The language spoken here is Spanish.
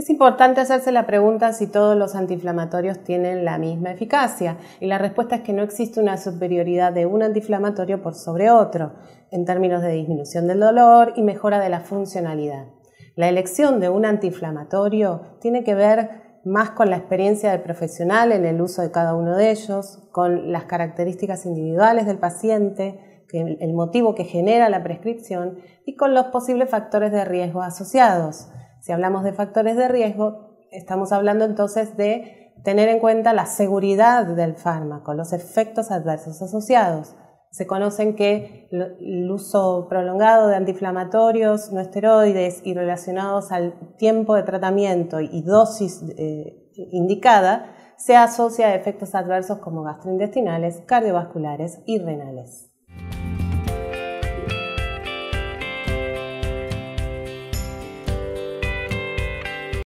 Es importante hacerse la pregunta si todos los antiinflamatorios tienen la misma eficacia y la respuesta es que no existe una superioridad de un antiinflamatorio por sobre otro en términos de disminución del dolor y mejora de la funcionalidad. La elección de un antiinflamatorio tiene que ver más con la experiencia del profesional en el uso de cada uno de ellos, con las características individuales del paciente, el motivo que genera la prescripción y con los posibles factores de riesgo asociados. Si hablamos de factores de riesgo, estamos hablando entonces de tener en cuenta la seguridad del fármaco, los efectos adversos asociados. Se conocen que el uso prolongado de antiinflamatorios no esteroides y relacionados al tiempo de tratamiento y dosis eh, indicada se asocia a efectos adversos como gastrointestinales, cardiovasculares y renales.